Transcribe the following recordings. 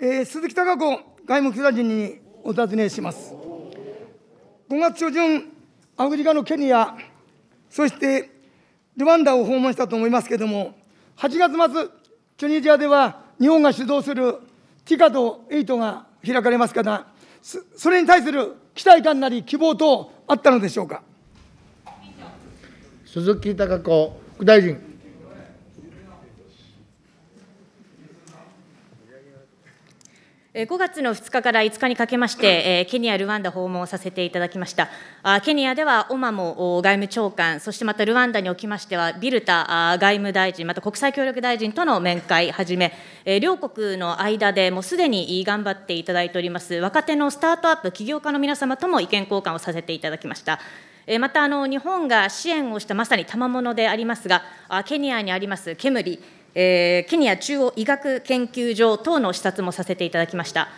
えー、鈴木貴子外務副大臣にお尋ねします。5月初旬、アフリカのケニア、そしてルワンダを訪問したと思いますけれども、8月末、チュニジアでは日本が主導するティカとエイトが開かれますから、それに対する期待感なり希望等あったのでしょうか。鈴木貴子副大臣。5月の2日から5日にかけまして、ケニア、ルワンダ訪問させていただきました。ケニアではオマモ外務長官、そしてまたルワンダにおきましては、ビルタ外務大臣、また国際協力大臣との面会はじめ、両国の間でもうすでに頑張っていただいております、若手のスタートアップ、起業家の皆様とも意見交換をさせていただきました。またあの日本が支援をしたまさに賜物でありますが、ケニアにありますケムリ、えー、ケニア中央医学研究所等の視察もさせていただきました。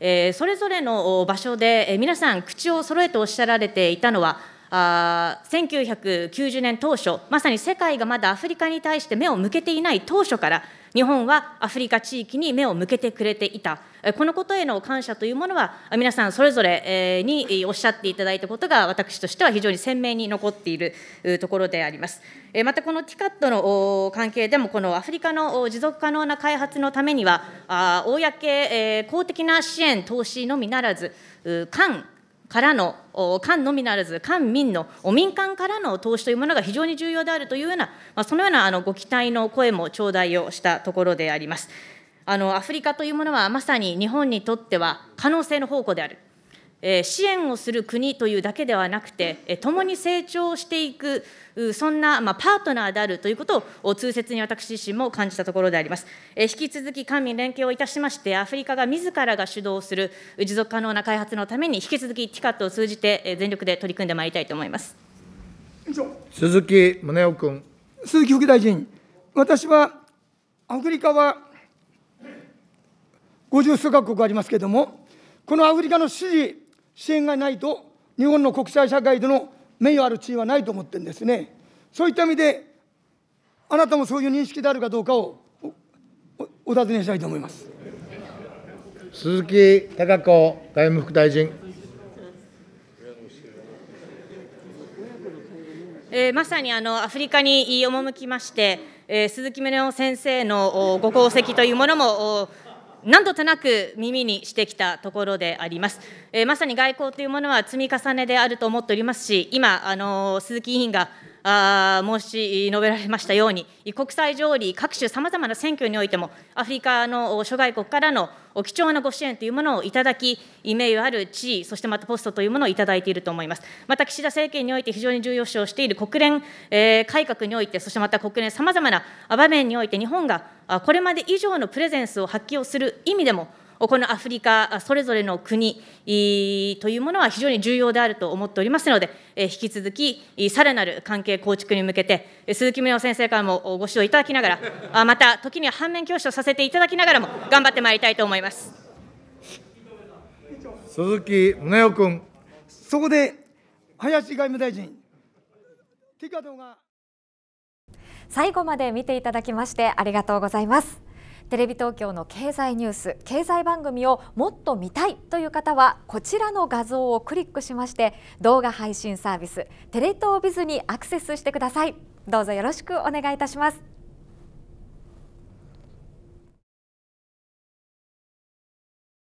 えー、それぞれの場所で、えー、皆さん口を揃えておっしゃられていたのはあ1990年当初、まさに世界がまだアフリカに対して目を向けていない当初から、日本はアフリカ地域に目を向けてくれていた、このことへの感謝というものは、皆さんそれぞれにおっしゃっていただいたことが、私としては非常に鮮明に残っているところであります。また、この TICAT の関係でも、このアフリカの持続可能な開発のためには、公公的な支援、投資のみならず、官からの官のみならず官民の民間からの投資というものが非常に重要であるというような、まあ、そのようなあのご期待の声も頂戴をしたところであります。あのアフリカというものはまさに日本にとっては可能性の宝庫である。支援をする国というだけではなくて、共に成長していく、そんな、まあ、パートナーであるということを痛切に私自身も感じたところであります。引き続き官民連携をいたしまして、アフリカが自らが主導する持続可能な開発のために、引き続き TICAT を通じて全力で取り組んでまいりたいと思います鈴木宗男君。鈴木副大臣、私はアフリカは五十数カ国ありますけれども、このアフリカの支持支援がないと、日本の国際社会での名誉ある地位はないと思ってるんですね。そういった意味で、あなたもそういう認識であるかどうかをお尋ねしたいと思います。鈴木貴子外務副大臣。えー、まさにあのアフリカに赴きまして、えー、鈴木宗男先生のご功績というものも何度となく耳にしてきたところであります、えー、まさに外交というものは積み重ねであると思っておりますし今あの鈴木委員があ申し述べられましたように、国際条理、各種さまざまな選挙においても、アフリカの諸外国からの貴重なご支援というものをいただき、名誉ある地位、そしてまたポストというものをいただいていると思います。また岸田政権において非常に重要視をしている国連、え改革において、そしてまた国連さまざまな場面において、日本がこれまで以上のプレゼンスを発揮をする意味でも、このアフリカ、それぞれの国というものは非常に重要であると思っておりますので、引き続き、さらなる関係構築に向けて、鈴木宗男先生からもご指導いただきながら、また時には反面教師をさせていただきながらも、頑張ってまいりたいと思います。鈴木宗男君。そこで林外務大臣、ティカドが。最後まで見ていただきましてありがとうございます。テレビ東京の経済ニュース経済番組をもっと見たいという方はこちらの画像をクリックしまして動画配信サービステレ東ビズにアクセスしてくださいどうぞよろしくお願いいたします